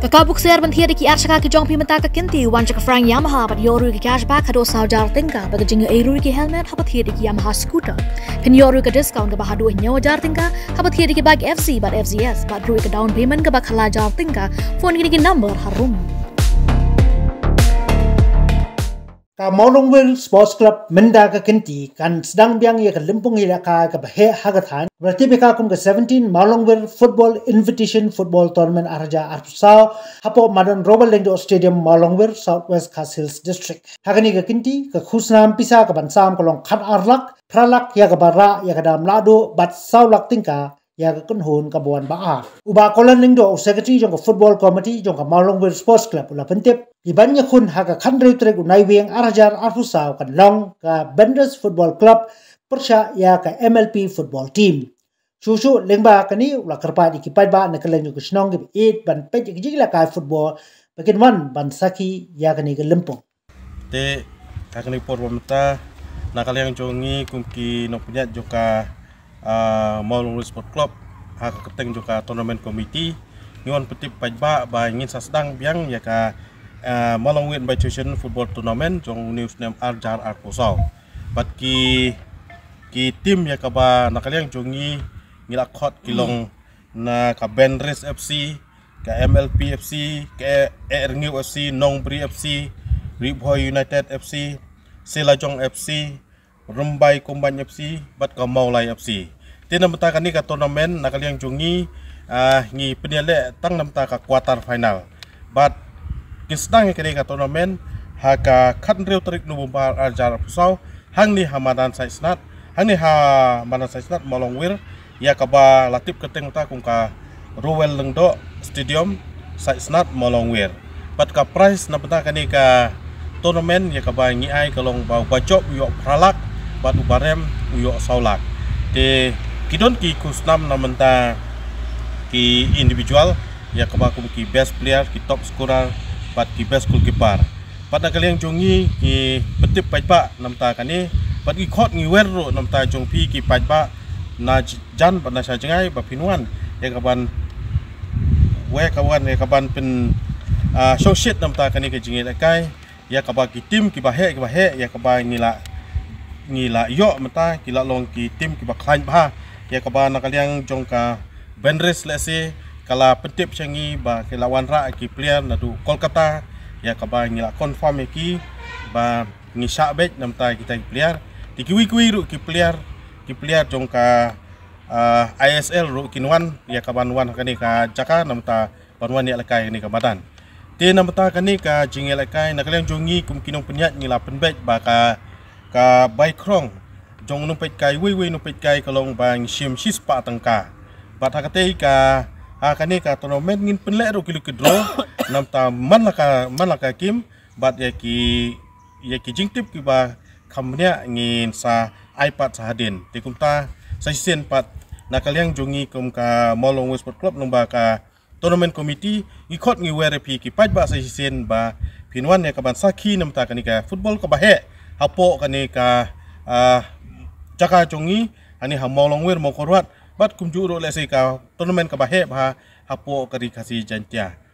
kakabuk sayar bentia di kiar shaka ki jong pi mata ka kinti wan chak frang yamaha bat yoru ki cash back ka dosa jar tingka bat jing eiru ki helmet habat hier di yamaha scooter kin yoru ka discount ba hadu nyaw jar tingka habat hier di bag fc bat fcs bat ru ka down payment ka ba khala jar tingka phone ki ki number harum rum ka maulong sports club minda ka kinti kan sedang biang ye ka limpung ye ka ka bahe hagathan berarti kum ke 17 maulong football invitation football tournament arja arpsao hapo madan robal lendo stadium maulong wil south west castles district hagani ka kinti ka khusnam pisa ka bansam kolong khat arlak pralak ya ka bara ya ka dam lado bat saulak tingka ya ka kun hun ka bon ba a u ba kolan ning do secretary jong football committee jong ka malong sports club la pentep i ban ya kun ha ka khan re tre gu nai wing arjar arfu saw kan long ka bendres football club persha ya ka mlp football team chu chu leng ba ka ni la kar pa di ki pa ba na ka leng ku snong gi eight ban pe ji la ka football ba kin wan ban saki ya ka ni ga lempo te ka ni por wa mata na ka leng chong ni kum ki no punya jo ka Ah, mau lulus sport club hak keteng juga turnamen komiti nyuan petip pajba bah ingin sa sedang biang ya ka ah, malang win by tuition football tournament jong news nem ar jar ar kosau bat ki ki tim ya ka ba nakaliang jongi ngila kot kilong na ka benres fc ka mlp fc ka New fc Nong nongbri fc ribhoy united fc Selajong fc rumbai kumban FC bat ka maulai FC ti nam ta kan ni ka tournament na kaliang jungi ah ngi penele tang nam ta ka quarter final bat kisnang ke ni ka tournament ha ka khat riu trik nu bumbar ajar pusau hang ni hamadan sai snat hang ni ha manan sai snat malong wir ya ka ba latip ke teng ta kung ka ruwel lengdo stadium sai snat malong wir bat ka price na ta kan ni ka tournament ya ka ba ngi ai ka long bau bacok yo pralak bat ubarem uyo saulak Di kidon ki kusnam namanta ki individual ya kemakum ki best player ki top scorer bat ki best goalkeeper pada nak kalian jongi ki petip paipa namta kani bat ki khot ngi werro namta jong pi ki paipa na jan pada sa jengai ba pinuan ya kaban we kawan, ya kaban pen uh, show shit namta kani ke jingi ya kaba ki tim ki bahe ki bahe ya kaba ni ngila yo mata kila long ki tim ki bakhan ba ya ka ba nakal yang jongka benres le se, kala pentip changi ba kila wan ra ki player na tu kolkata ya ka ba ngila confirm e ki ba ni sabet nam ta kita ki player ti kiwi kiwi ru ki player ki player jongka uh, ah, ISL ru kin wan ya ka ban wan ka ni ka jaka nam ta ban wan ya lekai ni ka badan ti nam ta ka ni ka jingelakai nakal yang jongi kum kinong penyat ngila penbet ba ka កាបៃក្រុងចងនុពេកកៃវីវីនុពេកកៃកលងបាញ់ឈឹមឈីស្បាតង្កាបាថាកទេកាអាកានេកាតរ៉ូមេនងិនពិលេរូគីលុគីដ្រូណាំតាមន្លកាមន្លកាគីមបាត់យ៉ាគីយ៉ាគីជីងទិបគីបាខំញ៉ាងិនសាអាយប៉ាត់សាហឌិនទីគុំតាសៃសិនប៉ាត់ណាកលៀងជុងីគុំកាមលងវីស្ពតក្លបនុបាកាតរ៉ូមេនគមីទីងីខត់ងីវ៉េរ៉ាភីគីប៉ាច់បាសៃសិនបាភីនវ៉ាន់ញ៉ាកបាន់សាខីណាំតាកានេកាហ្វូតប៉លកបាហេ hapo kani ka uh, chaka chongi ani ha molong wer mo korwat bat kumju ro le sei ka tournament ka bahe ba ha, hapo kari kasi jantia